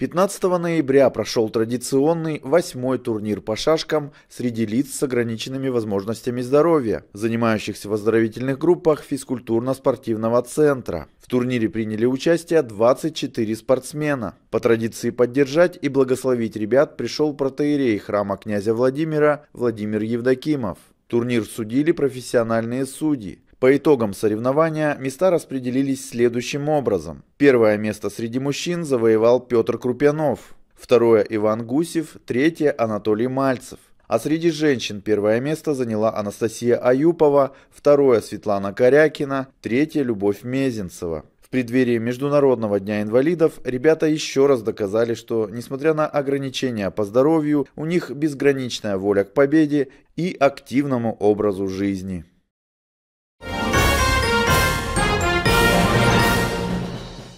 15 ноября прошел традиционный восьмой турнир по шашкам среди лиц с ограниченными возможностями здоровья, занимающихся в оздоровительных группах физкультурно-спортивного центра. В турнире приняли участие 24 спортсмена. По традиции поддержать и благословить ребят пришел протеерей храма князя Владимира Владимир Евдокимов. Турнир судили профессиональные судьи. По итогам соревнования места распределились следующим образом. Первое место среди мужчин завоевал Петр Крупянов, второе Иван Гусев, третье Анатолий Мальцев. А среди женщин первое место заняла Анастасия Аюпова, второе Светлана Корякина, третье Любовь Мезенцева. В преддверии Международного дня инвалидов ребята еще раз доказали, что, несмотря на ограничения по здоровью, у них безграничная воля к победе и активному образу жизни.